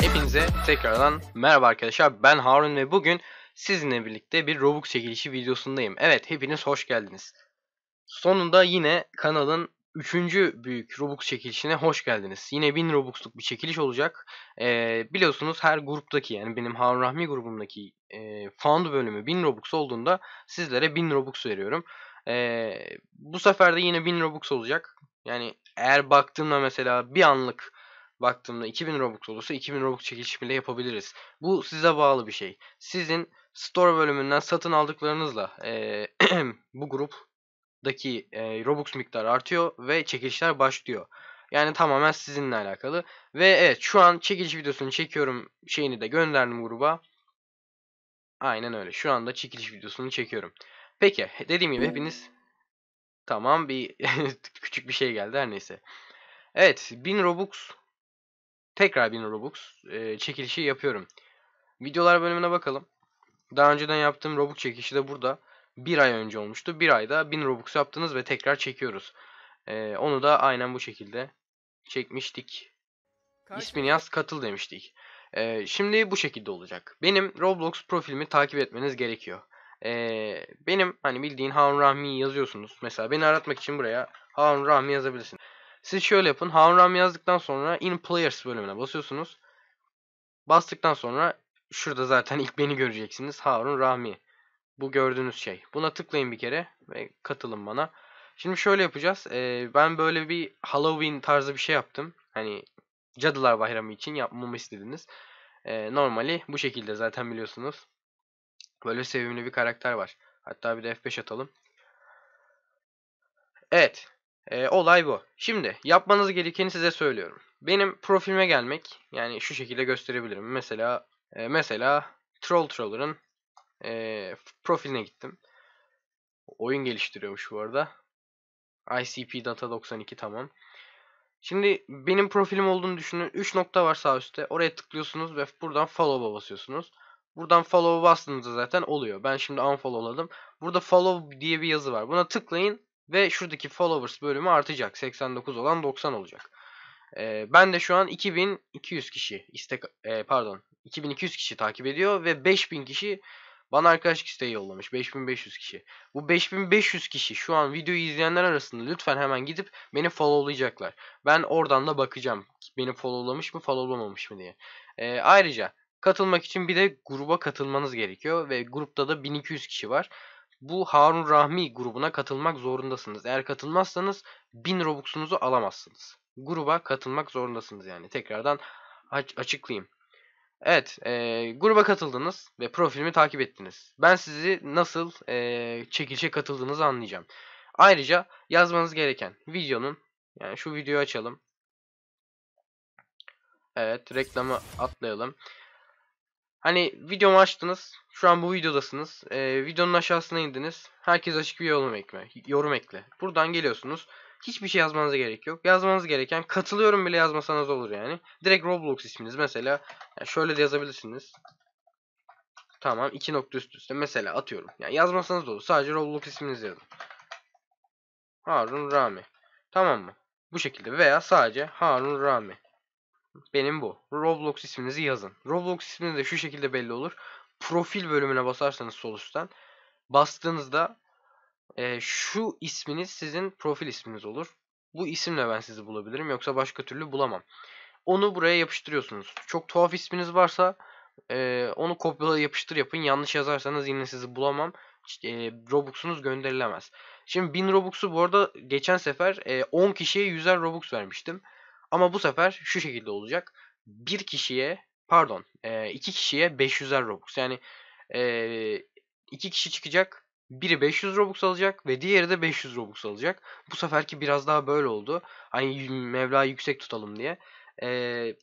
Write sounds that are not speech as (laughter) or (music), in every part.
Hepinize tekrardan merhaba arkadaşlar ben Harun ve bugün sizinle birlikte bir Robux çekilişi videosundayım. Evet hepiniz hoş geldiniz. Sonunda yine kanalın 3. büyük Robux çekilişine hoş geldiniz. Yine 1000 Robux'luk bir çekiliş olacak. Ee, biliyorsunuz her gruptaki yani benim Harun Rahmi grubumdaki e, fund bölümü 1000 Robux olduğunda sizlere 1000 Robux veriyorum. Ee, bu sefer de yine 1000 Robux olacak. Yani eğer baktığımda mesela bir anlık baktığımda 2000 Robux olursa 2000 Robux çekilişi bile yapabiliriz. Bu size bağlı bir şey. Sizin store bölümünden satın aldıklarınızla e, (clears throat) bu gruptaki e, Robux miktarı artıyor ve çekilişler başlıyor. Yani tamamen sizinle alakalı. Ve evet şu an çekiliş videosunu çekiyorum şeyini de gönderdim gruba. Aynen öyle. Şu anda çekiliş videosunu çekiyorum. Peki dediğim gibi hepiniz tamam bir (laughs) küçük bir şey geldi her neyse. Evet 1000 Robux tekrar 1000 Robux e, çekilişi yapıyorum. Videolar bölümüne bakalım. Daha önceden yaptığım Robux çekilişi de burada. Bir ay önce olmuştu. Bir ayda 1000 Robux yaptınız ve tekrar çekiyoruz. Ee, onu da aynen bu şekilde çekmiştik. İsmini yaz katıl demiştik. Ee, şimdi bu şekilde olacak. Benim Roblox profilimi takip etmeniz gerekiyor. Ee, benim hani bildiğin Harun Rahmi'yi yazıyorsunuz. Mesela beni aratmak için buraya Harun Rahmi yazabilirsiniz. Siz şöyle yapın. Harun Rahmi yazdıktan sonra In Players bölümüne basıyorsunuz. Bastıktan sonra şurada zaten ilk beni göreceksiniz. Harun Rahmi. Bu gördüğünüz şey. Buna tıklayın bir kere ve katılın bana. Şimdi şöyle yapacağız. Ee, ben böyle bir Halloween tarzı bir şey yaptım. Hani Cadılar Bayramı için yapmamı istediniz. Ee, normali bu şekilde zaten biliyorsunuz. Böyle sevimli bir karakter var. Hatta bir de F5 atalım. Evet. E, olay bu. Şimdi yapmanız gerekeni size söylüyorum. Benim profilime gelmek. Yani şu şekilde gösterebilirim. Mesela e, mesela Troll Troller'ın e, profiline gittim. Oyun geliştiriyormuş bu arada. ICP Data 92 tamam. Şimdi benim profilim olduğunu düşünün. 3 nokta var sağ üstte. Oraya tıklıyorsunuz ve buradan follow'a basıyorsunuz. Buradan follow bastığınızda zaten oluyor. Ben şimdi unfollowladım. Burada follow diye bir yazı var. Buna tıklayın ve şuradaki followers bölümü artacak. 89 olan 90 olacak. Ee, ben de şu an 2200 kişi istek e, pardon 2200 kişi takip ediyor ve 5000 kişi bana arkadaşlık isteği yollamış. 5500 kişi. Bu 5500 kişi şu an videoyu izleyenler arasında lütfen hemen gidip beni followlayacaklar. Ben oradan da bakacağım. Beni followlamış mı followlamamış mı diye. Ee, ayrıca Katılmak için bir de gruba katılmanız gerekiyor ve grupta da 1200 kişi var. Bu Harun Rahmi grubuna katılmak zorundasınız. Eğer katılmazsanız 1000 Robux'unuzu alamazsınız. Gruba katılmak zorundasınız yani. Tekrardan açıklayayım. Evet, e, gruba katıldınız ve profilimi takip ettiniz. Ben sizi nasıl e, çekilişe katıldığınızı anlayacağım. Ayrıca yazmanız gereken videonun, yani şu videoyu açalım. Evet, reklamı atlayalım. Hani videomu açtınız. Şu an bu videodasınız. Ee, videonun aşağısına indiniz. Herkes açık bir yorum ekme, Yorum ekle. Buradan geliyorsunuz. Hiçbir şey yazmanıza gerek yok. Yazmanız gereken katılıyorum bile yazmasanız olur yani. Direkt Roblox isminiz mesela. Yani şöyle de yazabilirsiniz. Tamam iki nokta üst üste mesela atıyorum. Yani yazmasanız da olur. Sadece Roblox isminizi yazın. Harun Rami. Tamam mı? Bu şekilde veya sadece Harun Rami benim bu. Roblox isminizi yazın. Roblox ismini de şu şekilde belli olur. Profil bölümüne basarsanız sol üstten bastığınızda e, şu isminiz sizin profil isminiz olur. Bu isimle ben sizi bulabilirim yoksa başka türlü bulamam. Onu buraya yapıştırıyorsunuz. Çok tuhaf isminiz varsa e, onu kopyala yapıştır yapın. Yanlış yazarsanız yine sizi bulamam. E, Robux'unuz gönderilemez. Şimdi 1000 Robux'u bu arada geçen sefer e, 10 kişiye 100'er Robux vermiştim. Ama bu sefer şu şekilde olacak. Bir kişiye pardon e, iki kişiye 500'er Robux. Yani e, iki kişi çıkacak. Biri 500 Robux alacak ve diğeri de 500 Robux alacak. Bu seferki biraz daha böyle oldu. Hani mevla yüksek tutalım diye. Ee,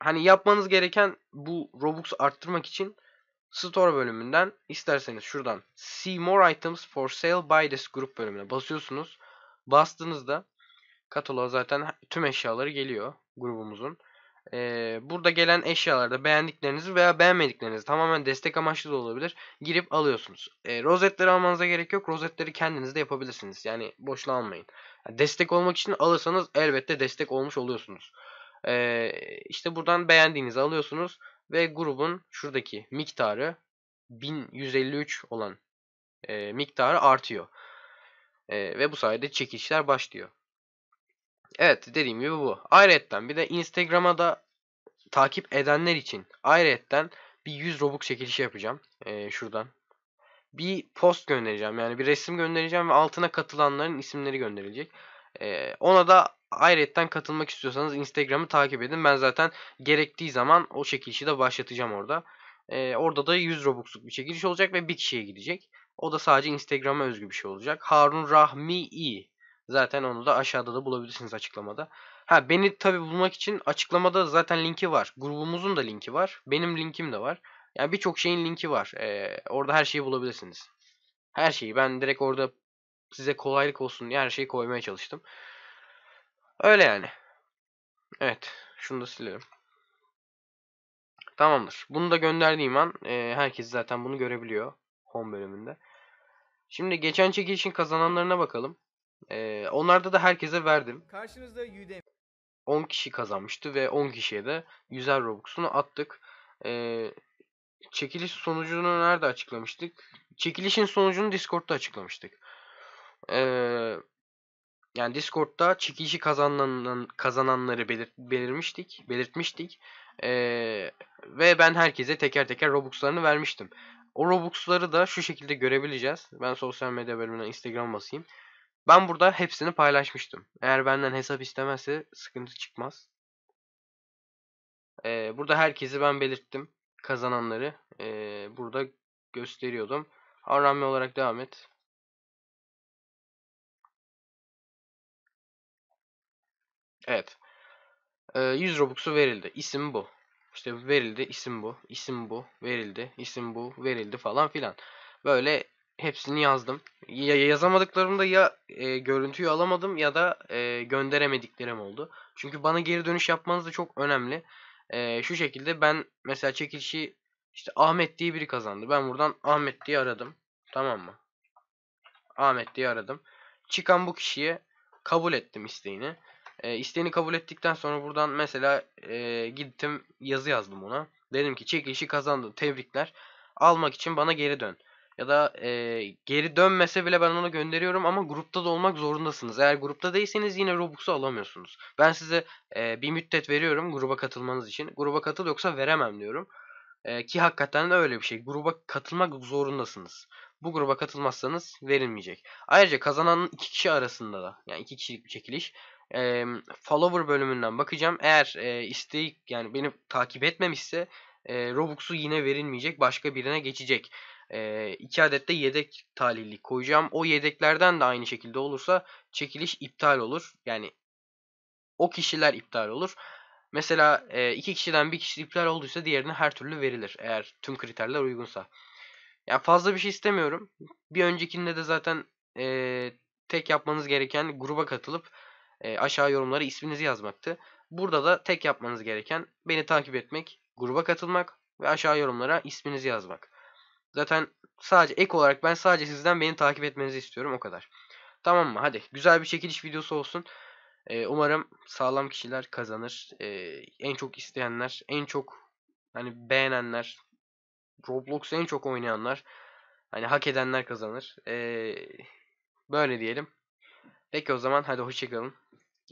hani yapmanız gereken bu Robux arttırmak için Store bölümünden isterseniz şuradan See More Items for Sale by this Group bölümüne basıyorsunuz. Bastığınızda Kataloğa zaten tüm eşyaları geliyor grubumuzun. Ee, burada gelen eşyalarda beğendiklerinizi veya beğenmediklerinizi tamamen destek amaçlı da olabilir. Girip alıyorsunuz. Ee, rozetleri almanıza gerek yok. Rozetleri kendiniz de yapabilirsiniz. Yani boşuna almayın. Yani destek olmak için alırsanız elbette destek olmuş oluyorsunuz. Ee, işte buradan beğendiğinizi alıyorsunuz. Ve grubun şuradaki miktarı 1153 olan e, miktarı artıyor. E, ve bu sayede çekişler başlıyor. Evet dediğim gibi bu. Ayrıca bir de Instagram'a da takip edenler için ayrıca bir 100 Robux çekilişi yapacağım. Ee, şuradan. Bir post göndereceğim. Yani bir resim göndereceğim ve altına katılanların isimleri gönderilecek. Ee, ona da ayrıca katılmak istiyorsanız Instagram'ı takip edin. Ben zaten gerektiği zaman o çekilişi de başlatacağım orada. Ee, orada da 100 Robux'luk bir çekiliş olacak ve bir kişiye gidecek. O da sadece Instagram'a özgü bir şey olacak. Harun Rahmi İ Zaten onu da aşağıda da bulabilirsiniz açıklamada. Ha beni tabi bulmak için açıklamada zaten linki var. Grubumuzun da linki var. Benim linkim de var. Yani birçok şeyin linki var. Ee, orada her şeyi bulabilirsiniz. Her şeyi. Ben direkt orada size kolaylık olsun diye her şeyi koymaya çalıştım. Öyle yani. Evet. Şunu da siliyorum. Tamamdır. Bunu da gönderdiğim an e, herkes zaten bunu görebiliyor. Home bölümünde. Şimdi geçen çekilişin kazananlarına bakalım. Ee, onlarda da herkese verdim. Karşınızda Udemy. 10 kişi kazanmıştı ve 10 kişiye de 100'er Robux'unu attık. Ee, çekiliş sonucunu nerede açıklamıştık? Çekilişin sonucunu Discord'da açıklamıştık. Ee, yani Discord'da çekilişi kazanan, kazananları belir, belirmiştik, belirtmiştik. Ee, ve ben herkese teker teker Robux'larını vermiştim. O Robux'ları da şu şekilde görebileceğiz. Ben sosyal medya bölümüne Instagram basayım. Ben burada hepsini paylaşmıştım. Eğer benden hesap istemezse sıkıntı çıkmaz. Ee, burada herkesi ben belirttim. Kazananları. Ee, burada gösteriyordum. Arami olarak devam et. Evet. Ee, 100 Robux'u verildi. İsim bu. İşte verildi, isim bu, isim bu, verildi, isim bu, verildi falan filan. Böyle hepsini yazdım. Ya yazamadıklarımda ya e, görüntüyü alamadım ya da e, gönderemediklerim oldu. Çünkü bana geri dönüş yapmanız da çok önemli. E, şu şekilde ben mesela çekilişi işte Ahmet diye biri kazandı. Ben buradan Ahmet diye aradım. Tamam mı? Ahmet diye aradım. Çıkan bu kişiye kabul ettim isteğini. E, isteğini kabul ettikten sonra buradan mesela e, gittim yazı yazdım ona. Dedim ki çekilişi kazandın tebrikler. Almak için bana geri dön ya da e, geri dönmese bile ben ona gönderiyorum ama grupta da olmak zorundasınız. Eğer grupta değilseniz yine Robux'u alamıyorsunuz. Ben size e, bir müddet veriyorum gruba katılmanız için. Gruba katıl yoksa veremem diyorum. E, ki hakikaten de öyle bir şey. Gruba katılmak zorundasınız. Bu gruba katılmazsanız verilmeyecek. Ayrıca kazananın iki kişi arasında da yani iki kişilik bir çekiliş e, follower bölümünden bakacağım. Eğer e, isteği yani beni takip etmemişse e, Robux'u yine verilmeyecek başka birine geçecek e, iki adet de yedek talihli koyacağım. O yedeklerden de aynı şekilde olursa çekiliş iptal olur. Yani o kişiler iptal olur. Mesela e, iki kişiden bir kişi iptal olduysa diğerine her türlü verilir. Eğer tüm kriterler uygunsa. Yani fazla bir şey istemiyorum. Bir öncekinde de zaten e, tek yapmanız gereken gruba katılıp e, aşağı yorumlara isminizi yazmaktı. Burada da tek yapmanız gereken beni takip etmek, gruba katılmak ve aşağı yorumlara isminizi yazmak. Zaten sadece ek olarak ben sadece sizden beni takip etmenizi istiyorum o kadar. Tamam mı? Hadi güzel bir çekiliş videosu olsun. Ee, umarım sağlam kişiler kazanır. Ee, en çok isteyenler, en çok hani beğenenler, Roblox en çok oynayanlar, hani hak edenler kazanır. Ee, böyle diyelim. Peki o zaman hadi hoşçakalın.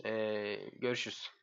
Ee, görüşürüz.